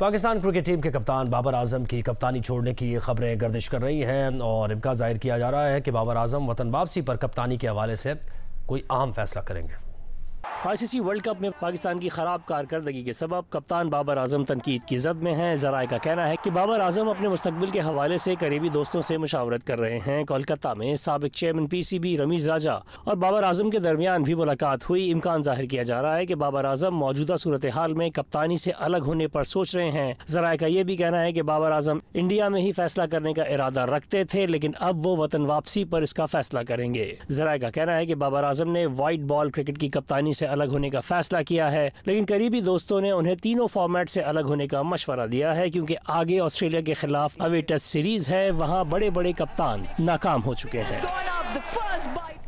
Pakistan cricket team के कप्तान बाबर आजम की कप्तानी छोड़ने की खबरें गर्दिश कर रही हैं और इम्का जाहिर किया जा रहा है कि बाबर आजम वतन वापसी पर कप्तानी के हवाले से कोई अहम फैसला करेंगे आईसीसी वर्ल्ड कप में पाकिस्तान की खराब कारकर्दगी के सबब कप्तान बाबर आजम तनकीद की जद में हैं जराये का कहना है कि बाबर आजम अपने मुस्तबिल के हवाले से करीबी दोस्तों से मुशावरत कर रहे हैं कोलकाता में सबक chairman P C B Rameez Raja और बाबर आजम के दरमियान भी मुलाकात हुई इम्कान जाहिर किया जा रहा है की बाबर आजम मौजूदा सूरत हाल में कप्तानी से अलग होने पर सोच रहे हैं जराये का ये भी कहना है की बाबर आजम इंडिया में ही फैसला करने का इरादा रखते थे लेकिन अब वो वतन वापसी पर इसका फैसला करेंगे जराये का कहना है की बाबर आजम ने वाइट बॉल क्रिकेट की कप्तानी से अलग होने का फैसला किया है लेकिन करीबी दोस्तों ने उन्हें तीनों फॉर्मेट से अलग होने का मशवरा दिया है क्योंकि आगे ऑस्ट्रेलिया के खिलाफ अवे टेस्ट सीरीज है वहाँ बड़े बड़े कप्तान नाकाम हो चुके हैं